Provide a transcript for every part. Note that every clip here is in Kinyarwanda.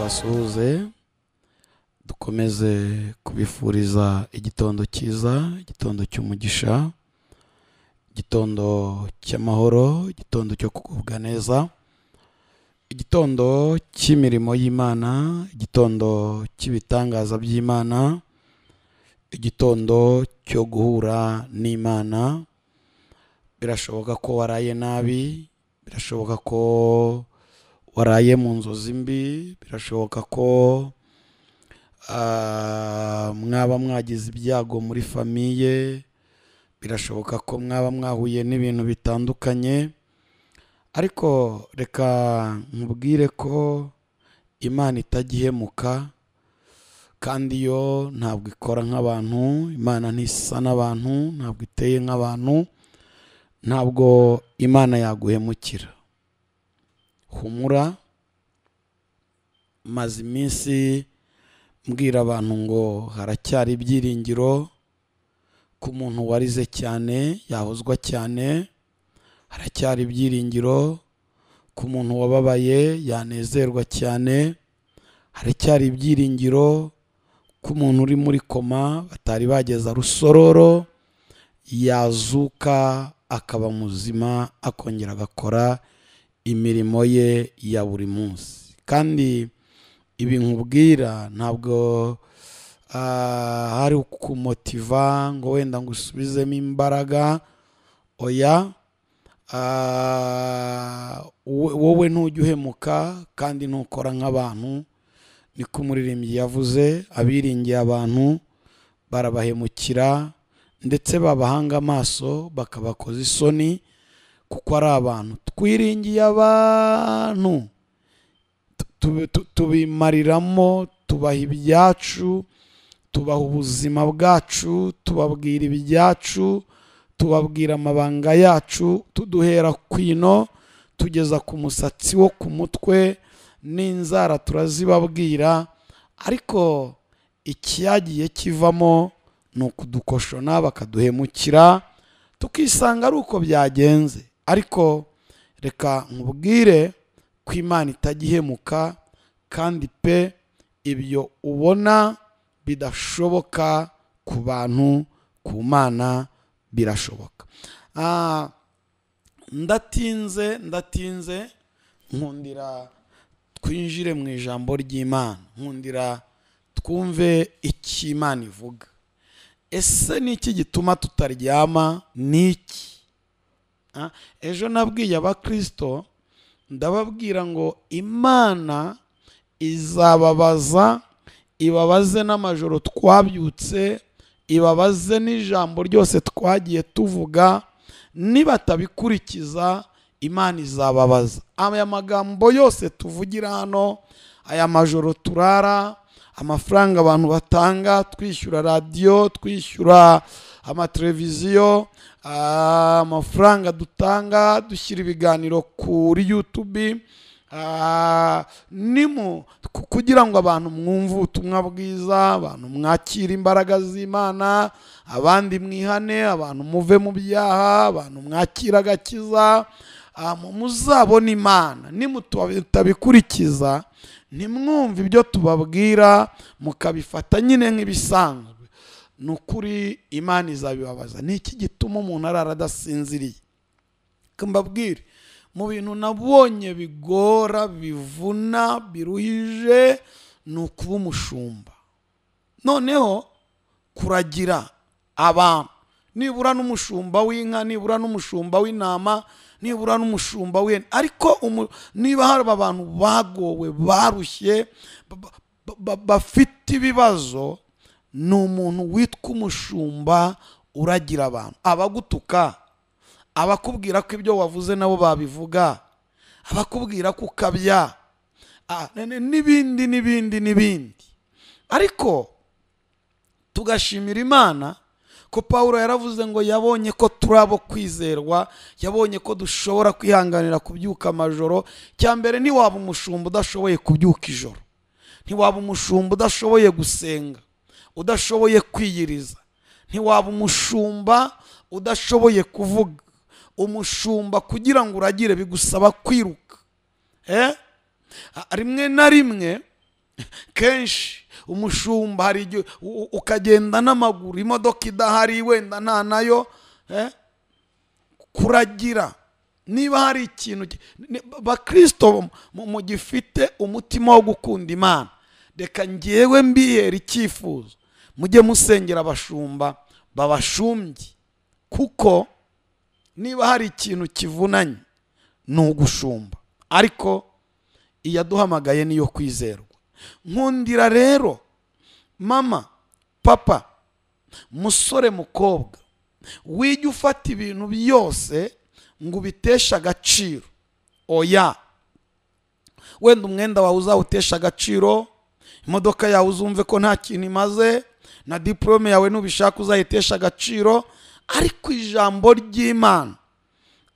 tubasuhuze dukomeze kubifuriza igitondo cyiza igitondo cy'umugisha igitondo cy'amahoro igitondo cyo kugubwa neza igitondo cy'imirimo y'imana igitondo cy'ibitangaza by'imana igitondo cyo guhura n'imana birashoboka ko waraye nabi birashoboka ko waraye mu nzozi mbi birashoboka ko ah, mwaba mwagize ibyago muri famiye birashoboka ko mwaba mwahuye n'ibintu bitandukanye ariko reka nkubwire ko imana itagihemuka kandi yo ntabwo ikora nk'abantu imana ntisa n'abantu ntabwo iteye nk'abantu ntabwo imana yaguhemukira humura maze iminsi mbwira abantu ngo haracyari ibyiringiro ko umuntu warize cyane yahozwa cyane haracyari ibyiringiro ko umuntu wababaye yanezerwa cyane haracyari ibyiringiro ko umuntu uri muri koma batari bageza rusororo yazuka akaba muzima akongera agakora imirimo ye ya buri munsi kandi ibi nkubwira ntabwo ah, hari ukumotiva ngo wenda ngo usubizemo imbaraga oya ah, wowe ntujya uhemuka kandi ntukora nk'abantu ni ko umuririmbyi yavuze abiringiye abantu barabahemukira ndetse babahanga amaso bakabakoza isoni kuko ari abantu twiringiye abantu tubimariramo tubaha ibyacu tubaha ubuzima bwacu tubabwira ibyacu tubabwira amabanga yacu tuduhera kwino tugeza ku musatsi wo ku mutwe n'inzara turazibabwira ariko ikiyagiye kivamo ni ukudukoshona bakaduhemukira tukisanga ari uko byagenze ariko reka nkubwire ko imana itajya ihemuka kandi pe ibyo ubona bidashoboka ku bantu ku mana birashoboka ah, ndatinze ndatinze nkundira twinjire mu ijambo ry'imana nkundira twumve icyo imana ivuga ese ni iki gituma tutaryama ni iki Ah, ejo nabwiye abakristo ndababwira ngo imana izababaza ibabaze n'amajoro twabyutse ibabaze n'ijambo ryose twagiye tuvuga nibatabikurikiza imana izababaza aya magambo yose tuvugira hano aya majoro turara amafaranga abantu batanga twishyura radiyo twishyura amateleviziyo ah, amafaranga dutanga dushyira ibiganiro kuri yutubi ah, nimu kugira ngo abantu mwumve ubutumwa bwiza abantu mwakire imbaraga z'imana abandi mwihane abantu muve mu byaha abantu mwakire agakiza ah, muzabona imana nimutabikurikiza ntimwumve ibyo tubabwira mukabifata nyine nk'ibisanzwe ni ukuri imana izabibabaza ni iki gituma umuntu arara adasinziriye mbabwire mu bintu nabonye bigora bivuna biruhije ni ukuba umushumba noneho kuragira abantu nibura n'umushumba w'inka nibura n'umushumba w'intama nibura n'umushumba w'ihene ariko niba hari abantu bagowe barushye bafite ibibazo ni umuntu witwa umushumba uragira abantu abagutuka abakubwira ko ibyo wavuze nabo babivuga abakubwira ko ukabya n'ibindi n'ibindi n'ibindi ariko tugashimira imana ko paul yaravuze ngo yabonye ko turi abo kwizerwa yabonye ko dushobora kwihanganira kubyuka amajoro cya mbere ntiwaba umushumba udashoboye kubyuka ijoro ntiwaba umushumba udashoboye gusenga udashoboye kwiyiriza ntiwaba umushumba udashoboye kuvuga umushumba kugira ngo uragire bigusaba kwiruka eh? rimwe na rimwe kenshi umushumba hari igihe ukagenda n'amaguru imodoka idahari wenda nta nayo eh? kuragira niba hari ikintu bakirisito mu gifite umutima wo gukunda imana reka ngewe mbihera icyifuzo mujye musengera abashumba babashumbye kuko niba hari ikintu kivunanye ni ugushumba ariko iyaduhamagaye niyo kwizerwa nkundira rero mama papa musore mukobwa wijya ufata ibintu byose ngo ubiteshe agaciro oya wenda umwenda wawe uzawutesha agaciro imodoka yawe uzumve ko nta kintu imaze na diporome yawe nubishaka uzayitesha agaciro ariko ijambo ry'imana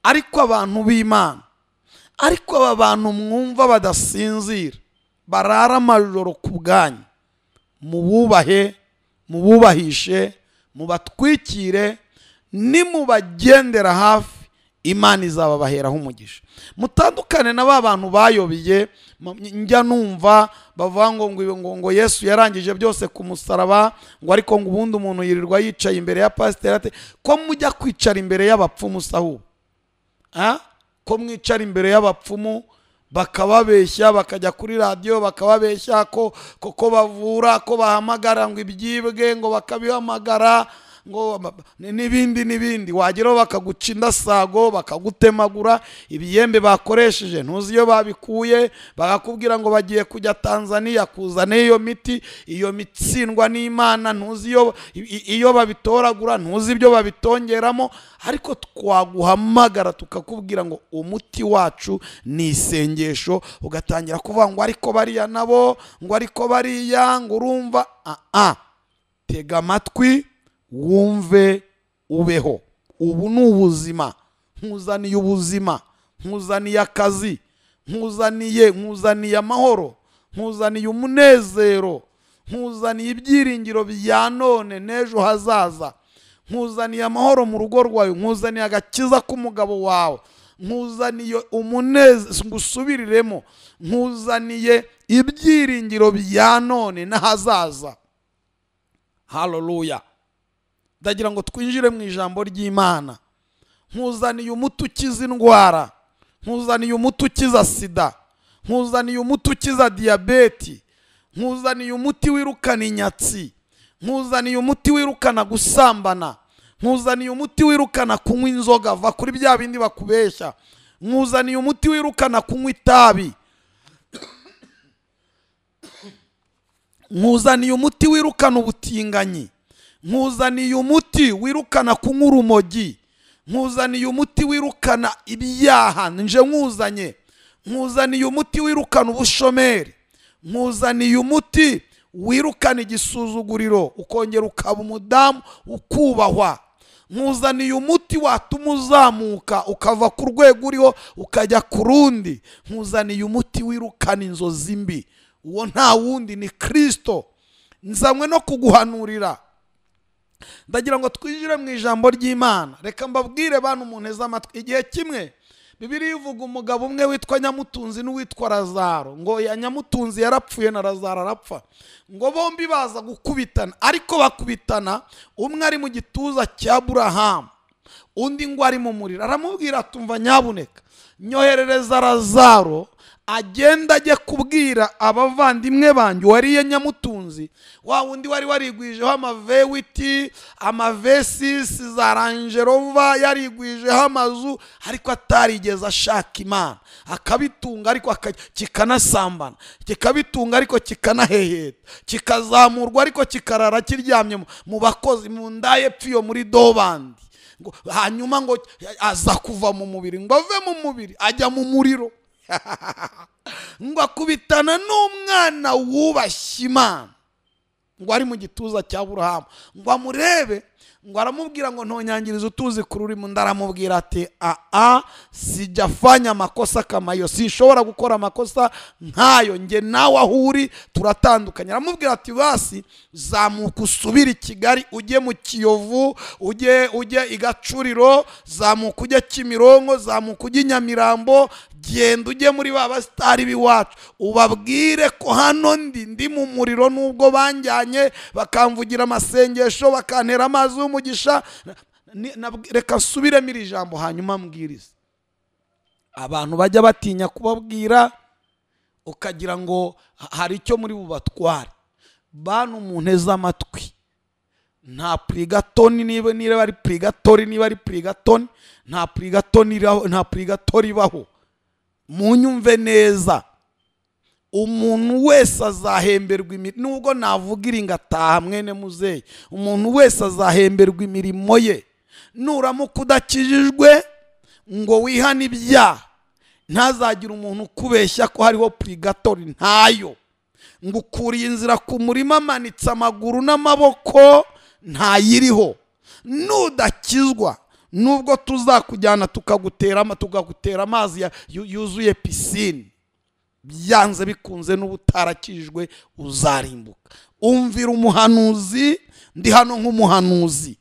ariko abantu b'imana ariko aba bantu mwumva badasinzira barara amajoro ku bwanyu mububahe mububahishe mubatwikire nimubagendera hafi imana izababaheraho umugisha mutandukane na ba bantu bayobeye njya numva bavuga ngo ngo ngo yesu yarangije byose ku musaraba ngo ariko ngo ubundi umuntu yirirwa yicaye imbere ya pasiteri ate ko mujya kwicara imbere y'abapfumu sahu ko mwicara imbere y'abapfumu bakababeshya bakajya kuri radiyo bakababeshya ko koko bavura ko bahamagara ngo ibyibwe ngo bakabihamagara ngo n'ibindi n'ibindi wageraho bakaguca indasago bakagutemagura ibiyembe bakoresheje ntuzi iyo babikuye bakakubwira ngo bagiye kujya tanzania kuzana iyo miti iyo mitsindwa n'imana ntuzi iyo babitoragura ntuzi ibyo babitongeramo ariko twaguhamagara tukakubwira ngo umuti wacu ni isengesho ugatangira kuvuga ngo ariko bariya nabo ngo ariko bariya ngo urumva aha ah, tega amatwi wumve ubeho ubu ni ubuzima nkuzaniye ubuzima nkuzaniye akazi nkuzaniye nkuzaniye amahoro nkuzaniye umunezero nkuzaniye ibyiringiro bya none n'ejo hazaza nkuzaniye amahoro mu rugo rwawe nkuzaniye agakiza k'umugabo wawe nkuzaniye umunezero ngusubiriremo nkuzaniye ibyiringiro bya none n'ahazaza haleluya ndagira ngo twinjire mu ijambo ry'imana nkuzaniye umuti ukiza indwara nkuzaniye umuti ukiza sida nkuzaniye umuti ukiza diyabeti nkuzaniye umuti wirukana inyatsi nkuzaniye umuti wirukana gusambana nkuzaniye umuti wirukana kunywa inzoga ava kuri bya bindi bakubeshya nkuzaniye umuti wirukana kunywa itabi nkuzaniye umuti wirukana ubutinganyi nkuzaniye umuti wirukana kunywa urumogi nkuzaniye umuti wirukana ibyaha nje nkuzanye nkuzaniye umuti wirukana ubushomeri nkuzaniye umuti wirukana igisuzuguriro ukongera ukaba umudamu ukubahwa nkuzaniye umuti watuma uzamuka ukava ku rwego uriho ukajya ku rundi nkuzaniye umuti wirukana inzozi mbi uwo nta wundi ni kirisito nzanywe no kuguhanurira ndagira ngo twinjire mu ijambo ry'imana reka mbabwire bantu munteze amatwi igihe kimwe bibiri ivuga umugabo umwe witwa nyamutunzi n'uwitwa razaro ngo ya nyamutunzi yarapfuye na razaro arapfa ngo bombi baza gukubitana ariko bakubitana umwe ari mu gituza cya burahamu undi ngo ari mu muriro aramubwira atumva nyabuneka nyoherereza razaro agenda ajya kubwira abavandimwe banjye wariye nyamutunzi wa wundi wari warigwijeho amavewiti amavesisi za rangerova yarigwijeho amazu ariko atarigeze ashaka imana akabitunga ariko kikanasambana kikabitunga ariko kikanaheheta kikazamurwa ariko kikarara kiryamye mu bakozi mu ndaye pfiyo muri dobandi ngo hanyuma ngo aza kuva mu mubiri ngo ave mu mubiri ajya mu muriro ngo akubitana n'umwana wubashye imana ngo ari mu gituza cya burahamu ngo amurebe ngo aramubwira ngo ntonyangirize utuzi ku rurimi ndaramubwira ati aa sijyafanya amakosa kamayo sishobora gukora amakosa nkayo njye nawe aho uri turatandukanye aramubwira ati basi zamuka usubire i kigali ujye mu kiyovu ujye ujye i gacuriro zamuka ujye kimironko zamuka ujye i nyamirambo genda ujye muri ba basitari b'iwacu ubabwire ko hano ndi ndi mu muriro nubwo banjyanye bakamvugira amasengesho bakantera amazi y'umugisha reka nsubiremo iri jambo hanyuma mbwirize abantu bajya batinya kubabwira ukagira ngo hari icyo muri bubatware bantu nteze amatwi nta purigatoni niba ari purigatori niba ari purigatoni nta purigatori ibaho munyumve neza umuntu wese azahemberwa imirimo nubwo navuga iringataha mwene muzeyi umuntu wese azahemberwa imirimo ye nuramuka udakijijwe ngo wihane ibyaha ntazagire umuntu ukubeshya ko hariho purigatori ntayo ngo ukuriye inzira ku murima amanitse amaguru n'amaboko ntayiriho nudakizwa nubwo tuzakujyana tukagutera tukagutera amazi yuzuye pisine byanze bikunze n'ubutarakijwe uzarimbuka umvira umuhanuzi ndi hano nk'umuhanuzi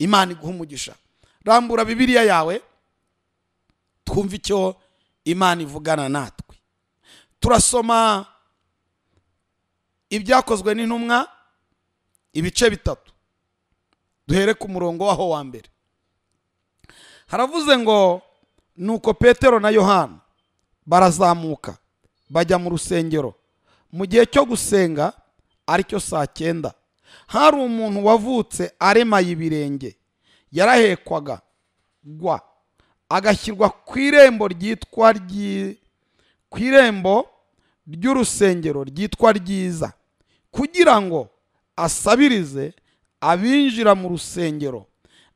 imana iguha umugisha rambura bibiriya yawe twumve icyo imana ivugana natwe turasoma ibyakozwe n'intumwa ibice bitatu duhere ku murongo waho wa mbere haravuze ngo nuko petero na yohana barazamuka bajya mu rusengero mu gihe cyo gusenga aricyo saa cyenda hari umuntu wavutse aremaye ibirenge yarahekwaga gwa agashyirwa ku irembo ryitwa ku irembo ry'urusengero ryitwa ryiza kugira ngo asabirize abinjira mu rusengero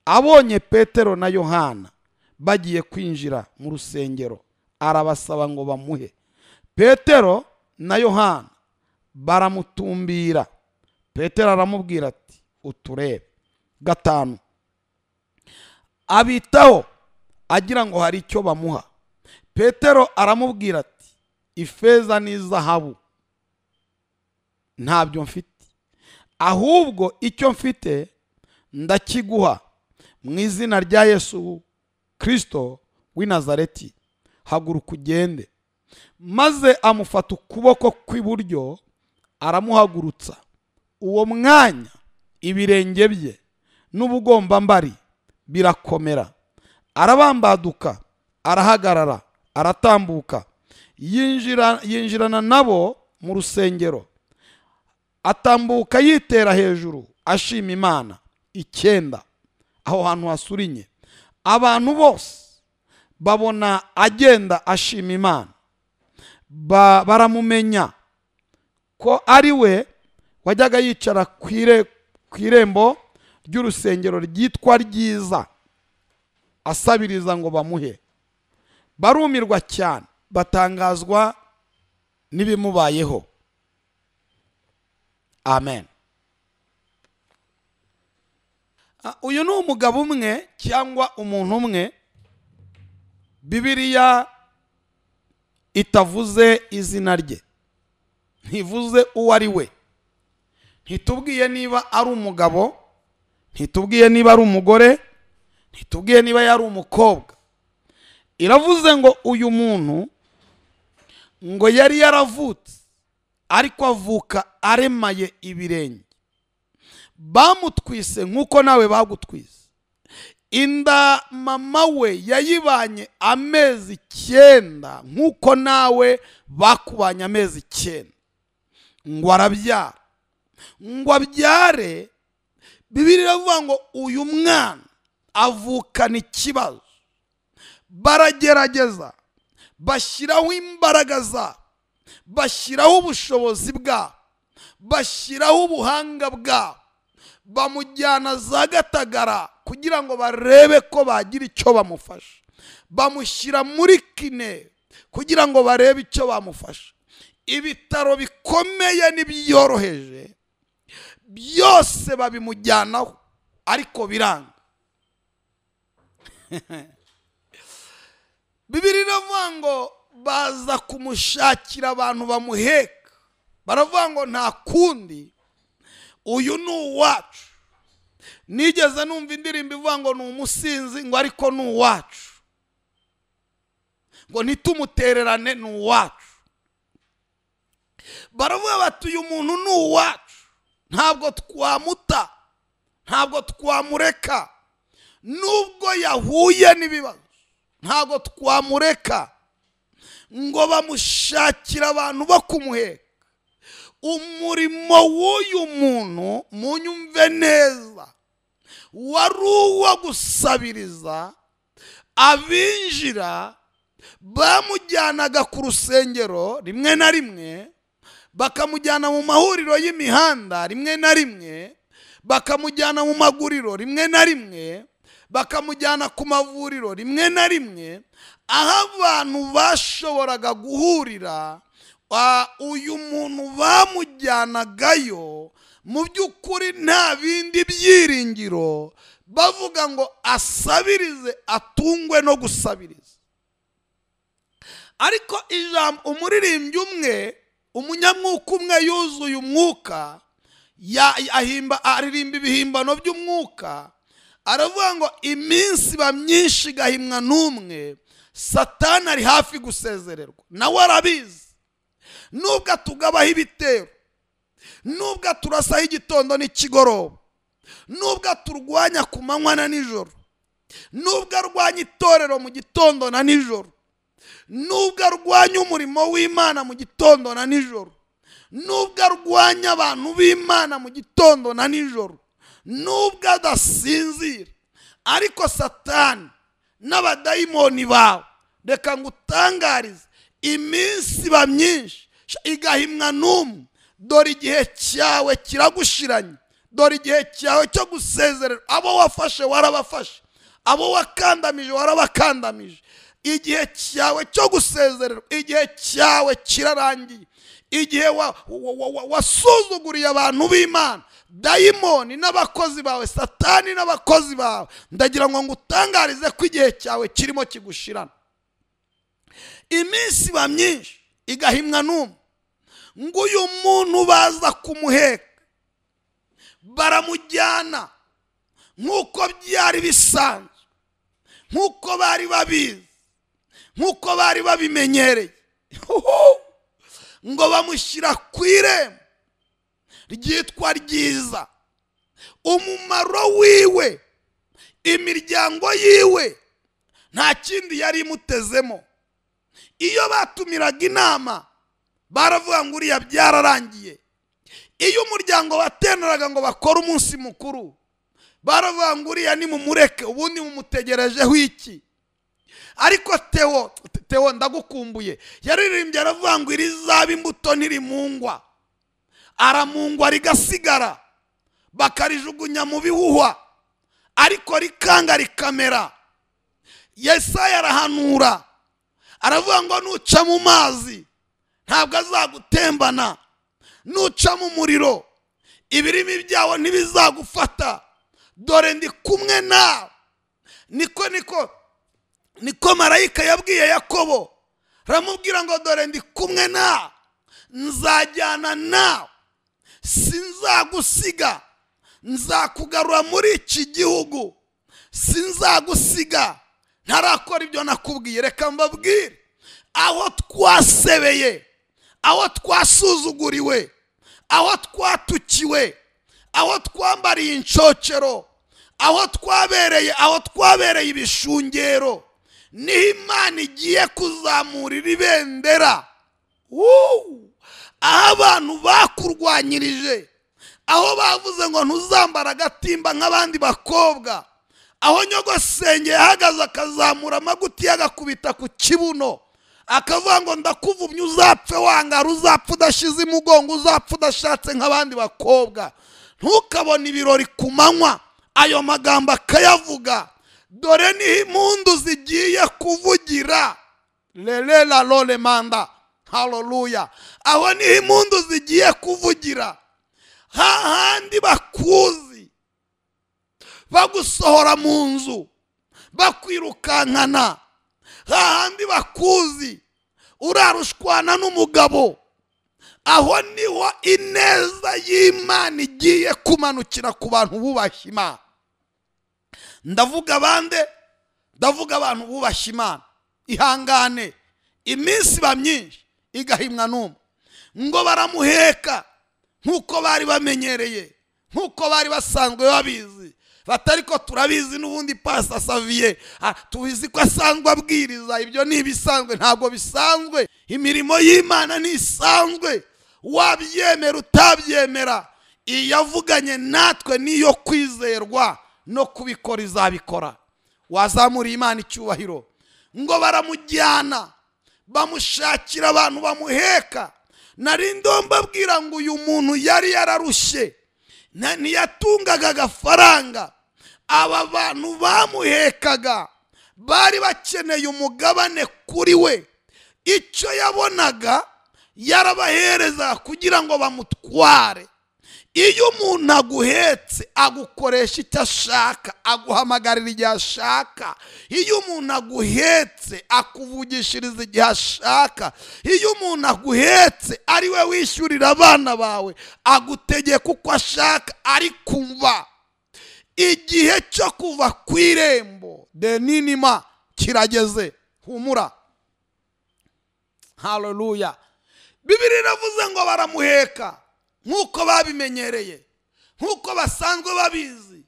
abonye petero na yohana bagiye kwinjira mu rusengero arabasaba ngo bamuhe petero na yohana baramutumbira petero aramubwira ati uturebe gatanu abitaho agira ngo hari icyo bamuha petero aramubwira ati ifeza n'izahabu ntabyo mfite ahubwo icyo mfite ndakiguha mu izina rya yesu kirisito w'i nazareti haguruka ugende maze amufata ukuboko kw'iburyo aramuhagurutsa uwo mwanya ibirenge bye n'ubugomba mbari birakomera arabambaduka arahagarara aratambuka yinjirana nabo mu rusengero atambuka yitera hejuru ashima imana icyenda aho hantu hasurinye abantu bose babona agenda ashima imana baramumenya ko ari we wajyaga yicara ku irembo ry'urusengero ryitwa ryiza asabiriza ngo bamuhe barumirwa cyane batangazwa n'ibimubayeho amen ah, uyu ni umugabo umwe cyangwa umuntu umwe bibiriya itavuze izina rye ntivuze uwo ari we ntitubwiye niba ari umugabo ntitubwiye niba ari umugore ntitubwiye niba yari umukobwa iravuze ngo uyu muntu ngo yari yaravutse ariko avuka aremaye ibirenge bamutwise nk'uko nawe bagutwise inda mama we yayibanye amezi icyenda nk'uko nawe bakubanye amezi icyenda ngo arabyara ngo abyare bibiri iravuga ngo uyu mwana avukana ikibazo baragerageza bashyiraho imbaraga zabo bashyiraho ubushobozi bwa bashyiraho ubuhanga bwa bamujyana za gatagara kugira ngo barebe ko bagira icyo bamufasha bamushyira muri kine kugira ngo barebe icyo bamufasha ibitaro bikomeye n'ibyoroheje byose babimujyanaho ariko biranga bibiri iravuga ngo baza kumushakira abantu bamuheka baravuga ngo nta kundi uyu ni uwacu nigeze numva indirimbo ivuga ngo ni umusinzi ngo ariko ni uwacu ngo ntitumutererane ni uwacu baravuga bati uyu muntu ni uwacu ntabwo twamuta ntabwo twamureka nubwo yahuye n'ibibazo ntabwo twamureka ngo bamushakire abantu bo kumuheka umurimo w'uyu muntu munyumve neza wari uwo gusabiriza abinjira bamujyanaga ku rusengero rimwe na rimwe bakamujyana mu mahuriro y'imihanda rimwe na rimwe bakamujyana mu maguriro rimwe na rimwe bakamujyana ku mavuriro rimwe na rimwe aho abantu bashoboraga guhurira uyu muntu bamujyanagayo mu by'ukuri nta bindi byiringiro bavuga ngo asabirize atungwe no gusabiriza ariko ijambo umuririmbyi umwe umunyamwuka umwe yuzuye umwuka aririmba ibihimbano by'umwuka aravuga ngo iminsi iba myinshi igahimwa n'umwe satani ari hafi gusezererwa nawe arabizi nubwo atugabaho ibitero nubwo aturasaho igitondo n'ikigoroba nubwo aturwanya ku manywa na nijoro nubwo arwanya itorero mu gitondo na nijoro nubwo arwanya umurimo w'imana mu gitondo na nijoro nubwo arwanya abantu b'imana mu gitondo na nijoro nubwo adasinzira ariko satani n'abadayimoni bawe reka ngo utangarize iminsi iba myinshi igahimwa n'umwe dore igihe cyawe kiragushiranye dore igihe cyawe cyo gusezerera abo wafashe warabafashe abo wakandamije warabakandamije igihe cyawe cyo gusezerera igihe cyawe kirarangiye igihe wasuzuguriye abantu b'imana dayimoni n'abakozi bawe satani n'abakozi bawe ndagira ngo ngutangarize ko igihe cyawe kirimo kigushirana iminsi iba myinshi igahimwa n'umwe ngo uyu muntu baza kumuheka baramujyana nk'uko byari bisanzwe nk'uko bari babizi nk'uko bari babimenyereye ngo bamushyira ku irembo ryitwa ryiza umumaro wiwe imiryango yiwe nta kindi yari imutezemo iyo batumiraga inama baravuga ngo uriya byararangiye iyo umuryango wateneraga ngo bakore umunsi mukuru baravuga ngo uriya nimumureke ubundi mumutegerejeho iki ariko tewo tewo ndagukumbuye yaririmbye aravuga ngo zaba imbuto ntirimungwa aramungwa rigasigara bakarijugunya mu bihuhwa ariko rikanga rikamera yesaya arahanura aravuga ngo nuca mu mazi ntabwo azagutembana nuca mu muriro ibirimi byawo ntibizagufata dore ndi kumwe nawe niko niko niko marayika yabwiye yakobo aramubwira ngo dore ndi kumwe na nzajyana na sinzagusiga nzakugarura muri iki gihugu sinzagusiga ntarakora ibyo nakubwiye reka mbabwire aho twasebeye aho twasuzuguriwe aho twatukiwe aho twambariye inshokero aho twabereye aho twabereye ibishungero niho imana igiye kuzamurira ibendera aho abantu bakurwanyirije aho bavuze ngo ntuzambara agatimba nk'abandi bakobwa aho nyogosenge yahagaze akazamura amaguti agakubita ku kibuno akavuga ngo ndakuvumye uzapfe wangara uzapfa udashize imugongo uzapfa udashatse nk'abandi bakobwa ntukabone ibirori ku manywa ayo magambo akayavuga dore niho impundu zigiye kuvugira rerera rore manda haroruya aho niho impundu zigiye kuvugira hahandi bakuzi bagusohora mu nzu bakwirukankana hahandi bakuzi urarushwana n'umugabo aho niho ineza y'imana igiye kumanukira ku bantu bubaha imana ndavuga bande ndavuga abantu bubashye imana ihangane iminsi iba myinshi igahimwa n'umwe ngo baramuheka nk'uko bari bamenyereye nk'uko bari basanzwe babizi batari ko turabizi n'ubundi pasta saviye ah, tubizi ko asanzwe abwiriza ibyo ni ibisanzwe ntabwo bisanzwe imirimo y'imana ni wabyemera utabyemera iyavuganye natwe niyo kwizerwa no kubikora izabikora wazamuriye imana icyubahiro ngo baramujyana bamushakira abantu bamuheka nari ndombabwira ngo uyu muntu yari yararushye ntiyatungaga agafaranga aba bantu bamuhekaga bari bakeneye umugabane kuri we icyo yabonaga yarabahereza kugira ngo bamutware iyo umuntu aguhetse agukoresha icyo ashaka aguhamagarira igihe ashaka iyo umuntu aguhetse akuvugishiriza igihe ashaka iyo umuntu aguhetse ari we wishyurira abana bawe agutegeka uko ashaka ari kumva igihe cyo kuva ku irembo deninima kirageze humura hareruya bibiri iravuze ngo baramuheka nk'uko babimenyereye nk'uko basanzwe babizi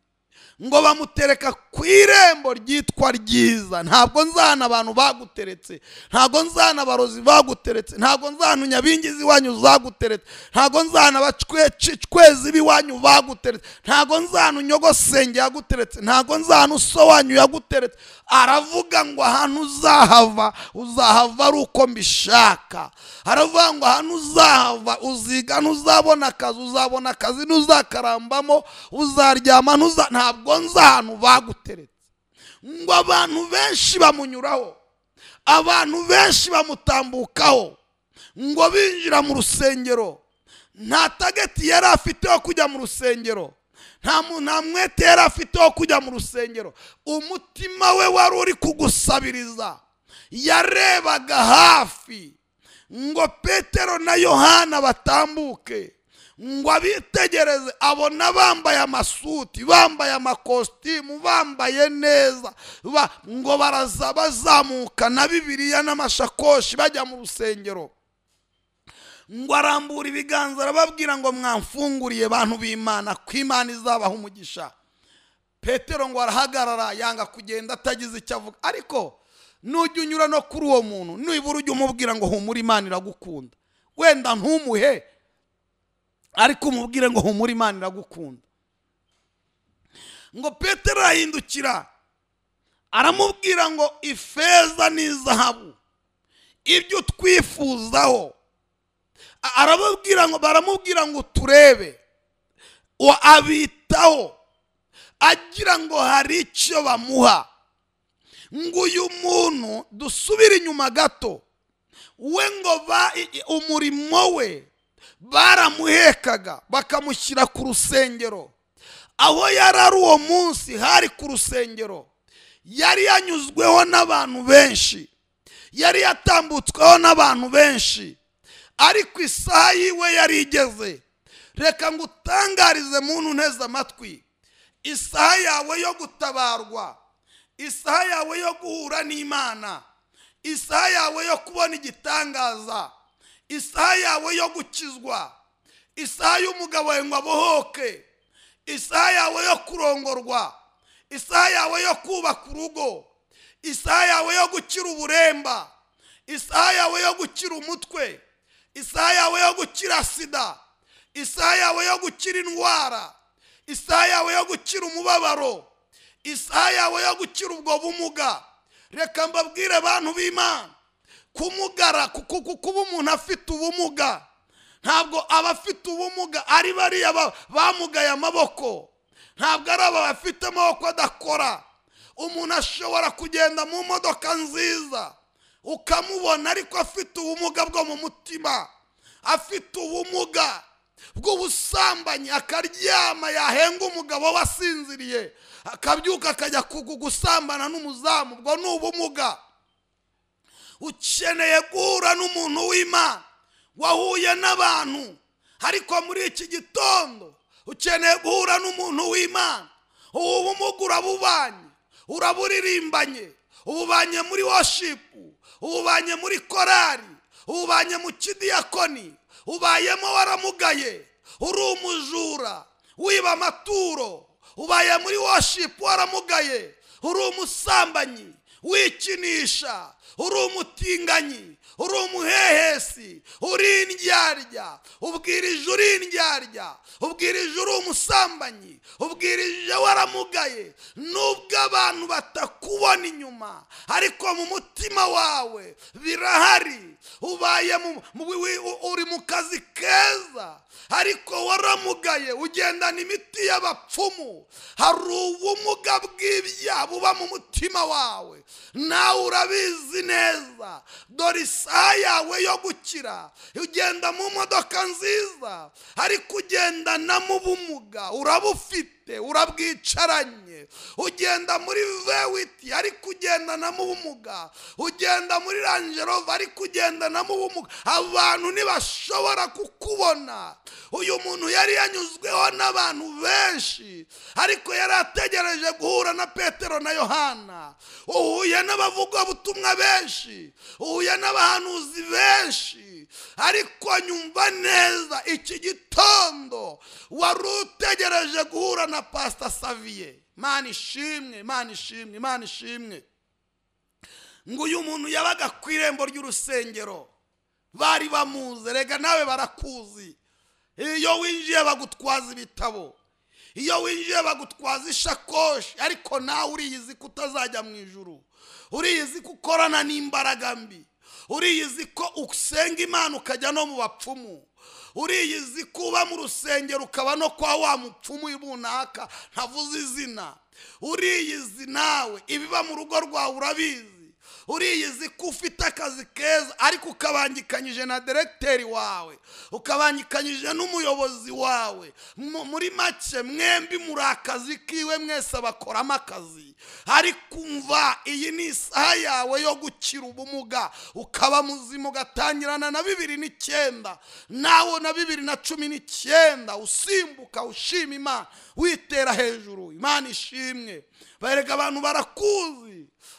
ngo bamutereka ku irembo ryitwa ryiza ntabwo nzana abantu baguteretse ntabwo nzana abarozi baguteretse ntabgo nzana nyabingi z'iwanyu zaguteretse ntabwo nzana abacwezi b'iwanyu baguteretse ntabwo nzana unyogosenge yaguteretse ntabwo nzana uso wanyu yaguteretse aravuga ngo ahantu uzahava uzahava ari uko mbishaka aravuga ngo ahantu uzahava uziga ntuzabona akazi uzabona akazi ntuzakarambamo uzaryama ntabwo ntabwo nzi ahantu baguteretse ngo abantu benshi bamunyuraho abantu benshi bamutambukaho ngo binjira mu rusengero nta tageti yari afite wo kujya mu rusengero nta mwete yari afite wo kujya mu rusengero umutima we wari uri kugusabiriza yarebaga hafi ngo petero na yohana batambuke ngo abitegereze abona bambaye amasuti bambaye amakositimu bambaye neza ngo baraza bazamuka na bibiriya n'amashakoshi bajya mu rusengero ngo arambura ibiganza arababwira ngo mwamfunguriye bantu b'imana ko imana izabaha umugisha petero ngo arahagarara yanga kugenda atagize icyo avuga ariko nujya unyura no kuri uwo muntu nibura ujya umubwira ngo humura imana iragukunda wenda ntumuhe ariko umubwire ngo humura imana iragukunda ngo petero arahindukira aramubwira ngo ifeza n'izahabu ibyo twifuzaho arababwira ngo baramubwira ngo turebe wa abitaho agira ngo hari icyo bamuha ngo uyu muntu dusubire inyuma gato we ngo umurimo we baramuhekaga bakamushyira ku rusengero aho yari ari uwo munsi hari ku rusengero yari yanyuzweho n'abantu benshi yari yatambutsweho n'abantu benshi ariko isaha yiwe yari igeze reka ngo utangarize muntu nteze amatwi isaha yawe yo gutabarwa isaha yawe yo guhura n'imana isaha yawe yo kubona igitangaza isaha yawe yo gukizwa isaha y'umugabo we ngo abohoke isaha yawe yo kurongorwa isaha yawe yo kubaka urugo isaha yawe yo gukira uburemba isaha yawe yo gukira umutwe isaha yawe yo gukira sida isaha yawe yo gukira indwara isaha yawe yo gukira umubabaro isaha yawe yo gukira ubwo bumuga reka mbabwire abantu b'imana kumugara kuba umuntu afite ubumuga ntabwo abafite ubumuga ari bariya bamugaye amaboko ntabwo ari aba bafite amaboko adakora umuntu ashobora kugenda mu modoka nziza ukamubona ariko afite ubumuga bwo mu mutima afite ubumuga bw'ubusambanyi akaryama yahenga umugabo wasinziriye akabyuka akajya gusambana n'umuzamu ubwo ni ubumuga ukeneye guhura n'umuntu w'imana wahuye n'abantu ariko muri iki gitondo ukeneye guhura n'umuntu w'imana ubu bumuga urabubanye uraburirimbanyi ububanye muri washipu ububanye muri korari ububanye mu kidiyakoni ubayemo waramugaye uri umujura wiba amaturo ubaye muri washipu waramugaye uri umusambanyi wikinisha uri umutinganyi uri umuhehesi uri indyarya ubwirije uri indyarya ubwirije uri umusambanyi ubwirije waramugaye nubwo abantu batakubona inyuma ariko mu mutima wawe birahari ubaye uri mu kazi keza ariko waramugaye ugendana imiti y'abapfumu hari ubumuga bw'ibya buba mu mutima wawe nawe urabizi neza dore isa isaha yawe yo gukira ugenda mu modoka nziza ariko ugendana mu bumuga urabufite urabwicaranye atandukanye ugenda muri vewiti ari kugendanamo ubumuga ugenda muri rangerova ari kugendanamo ubumuga abantu ntibashobora kukubona uyu muntu yari yanyuzweho n'abantu benshi ariko yari ategereje guhura na petero na yohana uhuye n'abavugabutumwa benshi uhuye n'abahanuzi benshi ariko nyumva neza iki gitondo wari utegereje guhura na pasita saviye imana ishimwe imana ishimwe imana ishimwe ngo uyu muntu yabaga ku irembo ry'urusengero bari bamuze rega nawe barakuzi iyo winjiye bagutwaza ibitabo iyo winjiye bagutwaza ishakoshi ariko nawe uriyizi ko utazajya mu ijuru uriyizi ko ukorana n'imbaraga mbi uriyizi ko usenga imana ukajya no mu bapfumu uriyizi ko uba mu rusengero ukaba no kwa wa mupfumu runaka ntavuze izina uriyizi nawe ibiba mu rugo rwawe urabizi uriyizi ko ufite akazi keza ariko ukabangikanyije na deregiteri wawe ukabangikanyije n'umuyobozi wawe muri make mwembi muri akazi kiwe mwese bakoramo akazi ariko umva iyi ni isaha yawe yo gukira ubumuga ukaba muzima ugatangirana na bibiri n'icyenda nawe na bibiri na cumi n'icyenda usimbuka ushima imana witera hejuru imana ishimwe barega abantu barakuzi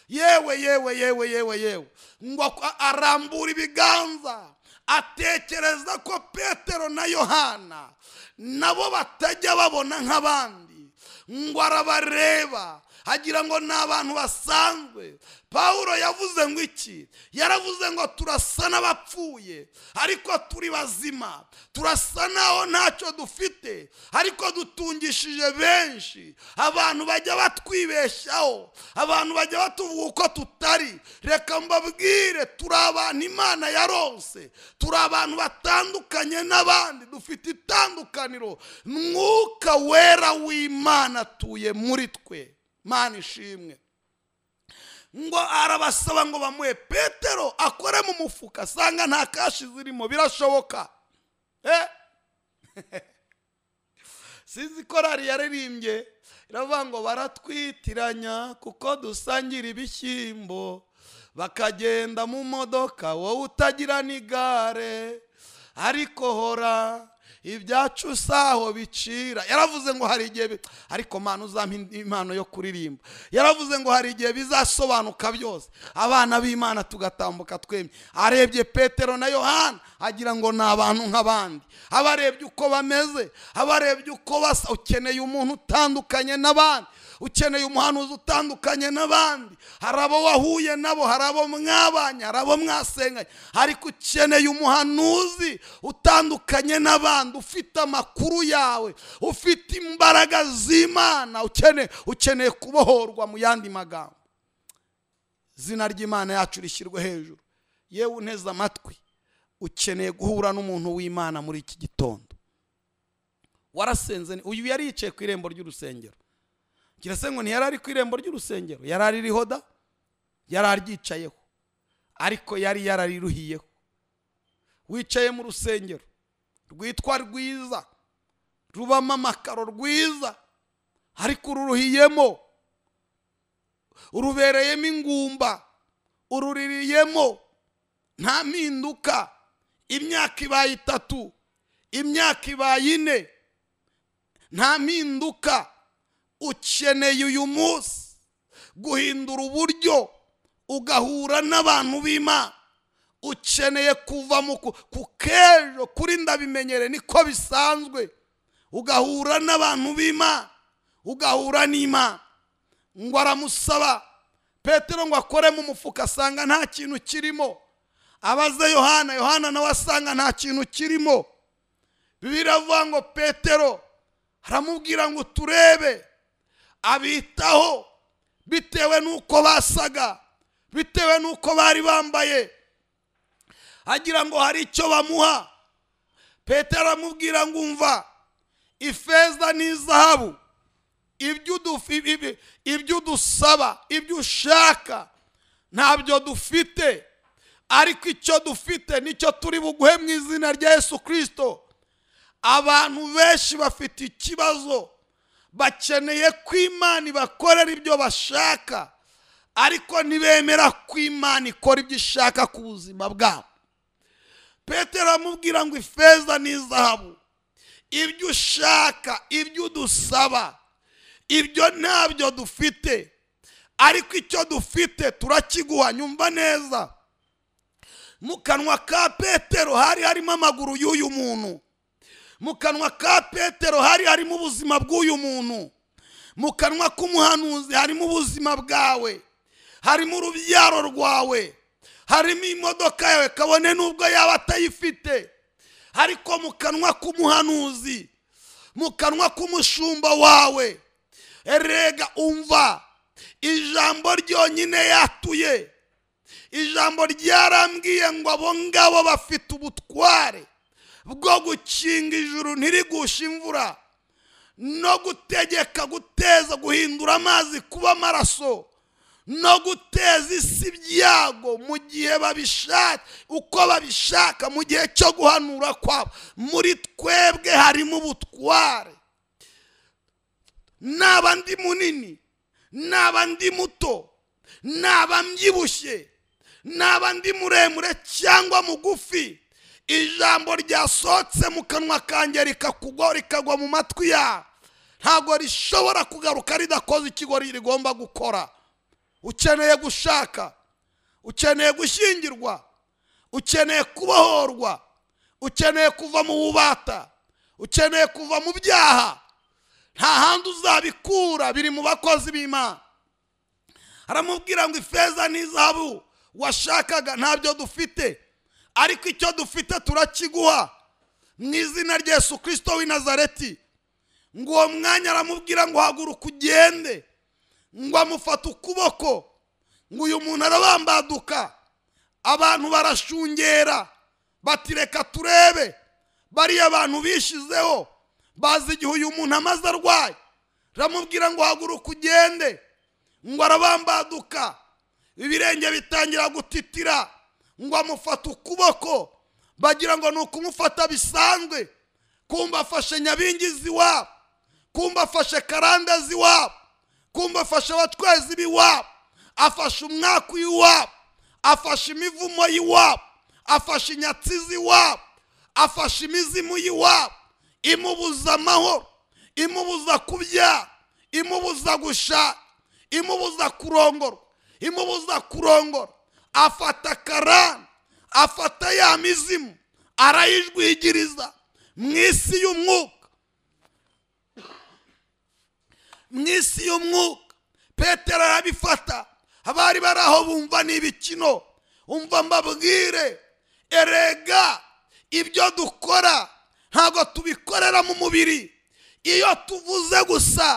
yewe yewe yewe yewe yewe ngo arambura ibiganza atekereza ko petero na yohana nabo batajya babona nk'abandi ngo arabareba hagira ngo ni abantu basanzwe paul yavuze ngo iki yaravuze ngo turasa n'abapfuye ariko turi bazima turasa naho ntacyo dufite ariko dutungishije benshi abantu bajya batwibeshaho abantu bajya batuvuga uko tutari reka mbabwire turi abantu imana yarose turi abantu batandukanye n'abandi dufite itandukaniro mwuka wera w'imana atuye muri twe mana ishimwe ngo arabasaba ngo bamuhe petero akore mu mufuka asanga nta kashi zirimo birashoboka eh? sinzi korari yaririmbye iravuga ngo baratwitiranya kuko dusangira ibishyimbo bakagenda mu modoka wowe utagira n'igare ariko hora ibyacu aho bicira yaravuze ngo hari igihe ariko mpano uzampa impano yo kuririmba yaravuze ngo hari igihe bizasobanuka byose abana b'imana tugatambuka twemye arebye petero na yohana agira ngo ni abantu nk'abandi aba arebye uko bameze aba arebye uko basa ukeneye umuntu utandukanye n'abandi ukeneye umuhanuzi utandukanye n'abandi hari abo wahuye nabo hari abo mwabanye hari abo mwasenganye ariko ukeneye umuhanuzi utandukanye n'abandi ufite amakuru yawe ufite imbaraga z'imana ukeneye ukeneye kubohorwa mu yandi magambo izina ry'imana yacu rishyirwe hejuru yewe uneze amatwi ukeneye guhura n'umuntu w'imana muri iki gitondo warasenze uyu yari yicaye ku irembo ry'urusengero kirasa ngo ntiyari ari ku irembo ry'urusengero yari aririho da yari aryicayeho ariko yari yarariruhiyeho wicaye mu rusengero rwitwa rwiza rubamo amakaro rwiza ariko ururuhiyemo urubereyemo ingumba uruririyemo nta mpinduka imyaka ibaye itatu imyaka ibaye ine nta mpinduka ukeneye uyu munsi guhindura uburyo ugahura n'abantu bima ukeneye kuva mu ku kejo kuri ndabimenyere niko bisanzwe ugahura n'abantu bima ugahura nima ngo aramusaba petero ngo akore mu umufuka asanga nta kintu kirimo abaze yohana yohana nawe asanga nta kintu kirimo biravuga ngo petero aramubwira ngo turebe abitaho bitewe n'uko basaga bitewe n'uko bari bambaye agira ngo hari icyo bamuha petero amubwira ngo umva ifeza n'izahabu ibyo udusaba ibyo ushaka ntabyo dufite ariko icyo dufite nicyo turi buguhe mu izina rya yesu kirisito abantu benshi bafite ikibazo bakeneye ko imana ibakorera ibyo bashaka ariko ntibemera ko imana ikora ibyo ishaka ku buzima bwabo petero amubwira ngo ifeza n'izahabu ibyo ushaka ibyo udusaba ibyo ntabyo dufite ariko icyo dufite turakiguha nyumva neza mu kanwa ka petero hari harimo amaguru y'uyu muntu mu kanwa ka petero hari harimo ubuzima bw'uyu muntu mu kanwa k'umuhanuzi harimo ubuzima bwawe harimo urubyaro rwawe harimo imodoka yawe kabone n'ubwo yaba atayifite ariko mu kanwa k'umuhanuzi mu kanwa k'umushumba wawe erega umva ijambo ryonyine yatuye ijambo ryarambwiye ngo abo ngabo bafite ubutware bwo gukinga ijuru ntirigushe imvura no gutegeka guteza guhindura amazi kuba amaraso no guteza isi ibyago mu gihe babishaka uko babishaka mu gihe cyo guhanura kwabo muri twebwe harimo ubutware naba ndi munini naba ndi muto naba mbyibushye naba ndi muremure cyangwa mugufi ijambo ryasohotse mu kanwa kanjye rikakugwa rikagwa mu matwi ya ntabwo rishobora kugaruka ridakoze ikigo rigomba gukora ukeneye gushaka ukeneye gushyingirwa ukeneye kubohorwa ukeneye kuva mu bubata ukeneye kuva mu byaha nta handi uzabikura biri mu bakozi b'imana aramubwira ngo ifeza n’izabu washakaga ntabyo dufite ariko icyo dufite turakiguha mu izina rya Yesu kirisito w'i nazareti ngo uwo mwanya aramubwira ngo haguruka ugende ngo amufate ukuboko ngo uyu muntu arabambaduka abantu barashungera bati reka turebe bariya bantu bishyizeho bazi igihe uyu muntu amaze arwaye ramubwira ngo haguruka ugende ngo arabambaduka ibirenge bitangira gutitira ngo amufate ukuboko bagira ngo ni ukumufata bisanzwe kumba afashe nyabingi ziwa kumba afashe karandazi wabo kumba afashe abatwezi b'iwabo afashe umwaku iwa afashe imivumo iwa afashe inyatsizi iwabo afashe imizimu y'iwabo imubuza amahoro imubuza kubyara imubuza gushaka imubuza kurongora imubuza kurongora afata karani afata ya mizimu arayijwigiriza mu isi y'umwuka mu isi y'umwuka petero arabifata abari bari aho bumva ni ibikino umva mbabwire erega ibyo dukora ntabwo tubikorera mu mubiri iyo tuvuze gusa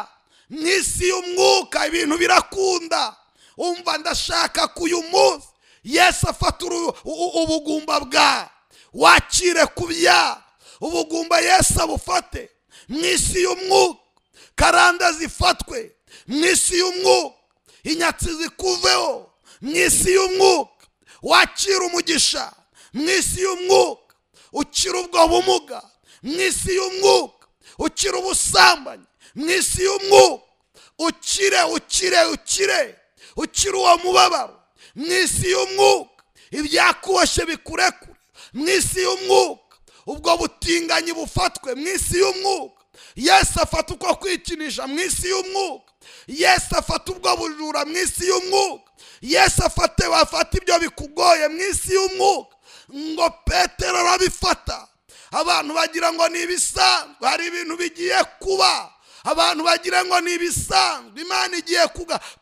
mu isi y'umwuka ibintu birakunda umva ndashaka k'uyu munsi yesu afata ubugumba bwa wakire kubya ubugumba yesu abufate mu isi y'umwuka karanda zifatwe mu isi y'umwuka inyatsi zikuveho mu isi y'umwuka wakira umugisha mu isi y'umwuka ukira ubwo bumuga mu isi y'umwuka ukira ubusambanyi mu isi y'umwuka ukire ukire ukire ukira uwo mubabaro mu isi y'umwuka ibyakoshe bikurekure mu isi y'umwuka ubwo butinganyi bufatwe mu isi y'umwuka yesu afata uko kwikinisha mu isi y'umwuka yesu afata ubwo bujura mu isi y'umwuka yesu afate wafata ibyo bikugoye mu isi y'umwuka ngo petero arabifata abantu bagira ngo ni ibisanzwe hari ibintu bigiye kuba abantu bagira ngo ni ibisanzwe imana igiye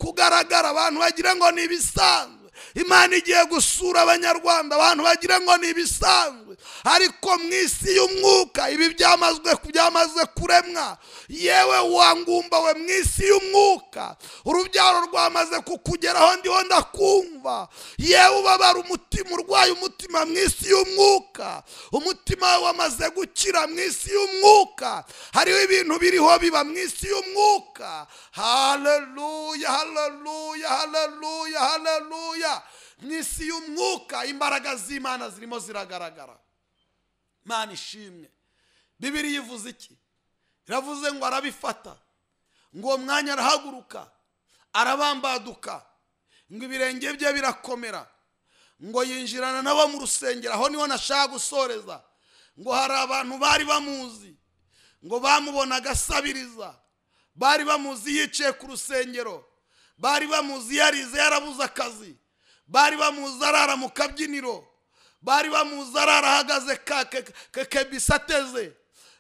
kugaragara abantu bagira ngo ni ibisanzwe imana igiye gusura abanyarwanda abantu bagira ngo ni ibisanzwe ariko mu isi y'umwuka ibi byamazwe byamaze kuremwa yewe wangumbawe mu isi y'umwuka urubyaro rwamaze kukugeraho ndiho ndakumva ubwoba yewe ubabara umutima urwaye umutima mu isi y'umwuka umutima wawe wamaze gukira mu isi y'umwuka hariho ibintu biriho biba mu isi y'umwuka hararuya hararuya hararuya hararuya mu isi y'umwuka imbaraga z'imana zirimo ziragaragara imana ishimwe bibiri yivuze iki iravuze ngo arabifata ngo uwo mwanya arahaguruka arabambaduka ngo ibirenge bye birakomera ngo yinjirana nabo mu rusengero aho niho nashaka gusoreza ngo hari abantu bari bamuzi ngo bamubonaga asabiriza bari bamuzi yicaye ku rusengero bari bamuzi yarize yarabuze akazi bari bamuzi arara mu kabyiniro bari bamuzi arara ahagaze kebisi ateze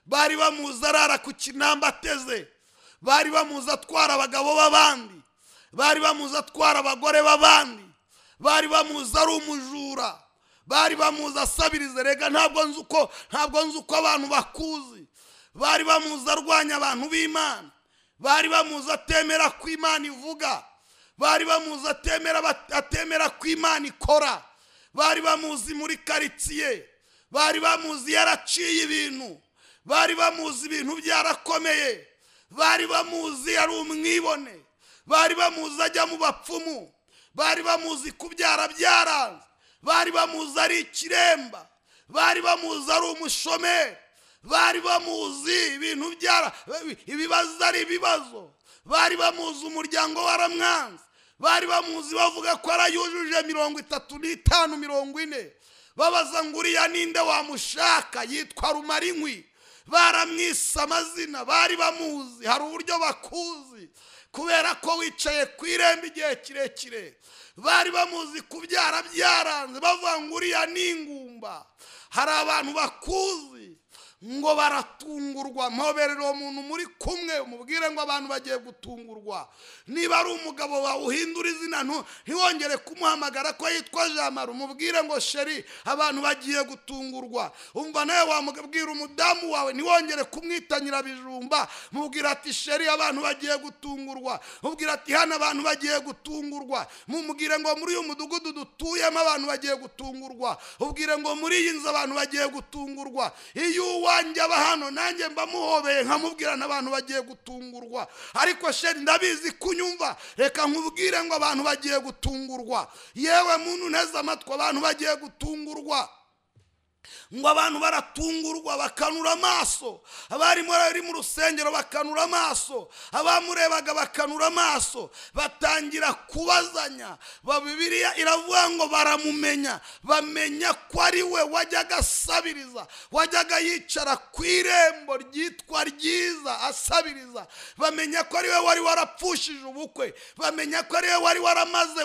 bari bamuzi arara ku kinamba ateze bari bamuzi atwara abagabo b'abandi bari bamuzi atwara abagore b'abandi bari bamuzi ari umujura bari bamuzi asabiriza rega ntabwo nzi uko ntabwo nzi uko abantu bakuzi bari bamuzi arwanya abantu b'imana bari bamuzi atemera ko imana ivuga bari bamuzi atemera ko imana ikora bari bamuzi muri karitsiye bari bamuzi yaraciye ibintu bari bamuzi ibintu byarakomeye bari bamuzi ari umwibone bari bamuzi ajya mu bapfumu bari bamuzi kubyara byaranze bari bamuzi ari ikiremba bari bamuzi ari umushomeri bari bamuzi ibintu byara ibibazo ari ibibazo bari bamuzi umuryango waramwanze bari bamuzi bavuga ko arayujuje mirongo itatu n'itanu mirongo ine babaza ngo uriya ninde wamushaka yitwa rumarinkwi baramwise amazina bari bamuzi hari uburyo bakuzi kubera ko wicaye ku irembo igihe kirekire bari bamuzi kubyara byaranze bavuga uriya ni ingumba hari abantu bakuzi ngo baratungurwa mpoberera umuntu muri kumwe umubwire ngo abantu bagiye gutungurwa niba ari umugabo wawuhindura izina ntiwongere kumuhamagara ko yitwa jamara umubwire ngo sheri abantu bagiye gutungurwa umva nawe wamubwira umudamu wawe ntiwongere kumwita nyirabijumba mubwira ati sheri abantu bagiye gutungurwa mubwira ati hano abantu bagiye gutungurwa mubwire ngo muri uyu mudugudu dutuyemo abantu bagiye gutungurwa ubwire ngo muri iyi nzu abantu bagiye gutungurwa iyo wanjye aba hano nanjye mbamuhobeye nkamubwira nabantu bagiye gutungurwa ariko sheri ndabizi kunyumva reka nkubwire ngo abantu bagiye gutungurwa yewe muntu nteze amatwi abantu bagiye gutungurwa ngo abantu baratungurwa bakanura amaso abarimu bari mu rusengero bakanura amaso abamurebaga bakanura amaso batangira kubazanya bibiriya iravuga ngo baramumenya bamenya ko ari we wajyaga asabiriza wajyaga yicara ku irembo ryitwa ryiza asabiriza bamenya ko ari we wari warapfushije ubukwe bamenya ko ari we wari waramaze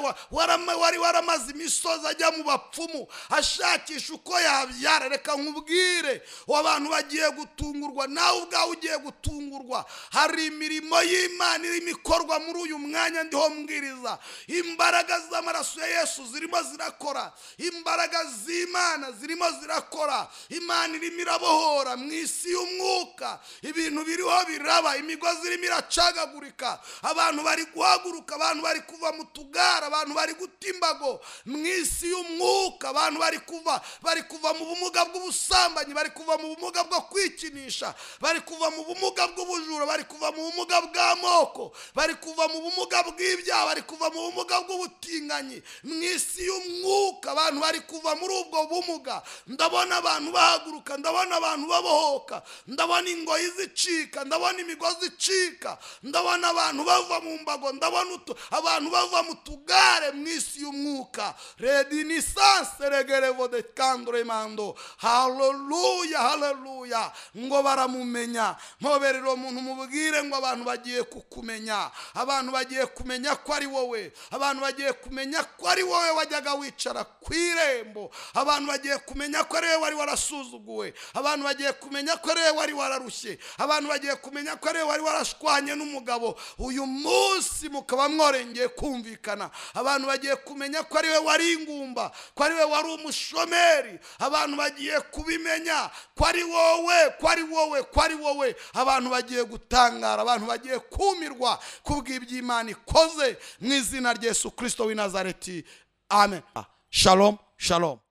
wari waramaze imisozi ajya mu bapfumu ashakisha uko yabye ubyara reka nkubwire abantu bagiye gutungurwa nawe ubwawe ugiye gutungurwa hari imirimo y'imana irimo ikorwa muri uyu mwanya ndiho mbwiriza imbaraga z'amaraso ya yesu zirimo zirakora imbaraga z'imana zirimo zirakora imana irimo irabohora mu isi y'umwuka ibintu biriho biraba imigozi irimo iracagagurika abantu bari guhaguruka abantu bari kuva mu tugara abantu bari guta imbago mu isi y'umwuka abantu bari kuva bari kuva mu bumuga bw'ubusambanyi bari kuva mu bumuga bwo kwikinisha bari kuva mu bumuga bw'ubujura bari kuva mu bumuga bw'amoko bari kuva mu bumuga bw'ibyaha bari kuva mu bumuga bw'ubutinganyi mu isi y'umwuka abantu bari kuva muri ubwo bumuga ndabona abantu bahaguruka ndabona abantu babohoka ndabona ingoyi zicika ndabona imigozi icika ndabona abantu bava mu mbago ndabona abantu bava mu tugare mu isi y'umwuka redi ni sanse regere e mando rukundo haleluya haleluya ngo baramumenya ntoberera umuntu mubwire ngo abantu bagiye kukumenya abantu bagiye kumenya ko ari wowe abantu bagiye kumenya ko ari wowe wajyaga wicara ku irembo abantu bagiye kumenya ko ari wowe wari warasuzuguwe abantu bagiye kumenya ko ari wowe wari wararushye abantu bagiye kumenya ko ari wowe wari warashwanye n'umugabo uyu munsi mukaba mworengeye kumvikana abantu bagiye kumenya ko ari we wari ingumba ko ari we wari umushomeri abantu abantu bagiye kubimenya ko ari wowe ko ari wowe ko ari wowe abantu bagiye gutangara abantu bagiye kumirwa kubw'iby'imana ikoze mu izina rya yesu kirisito w'i nazareti amen shalom shalom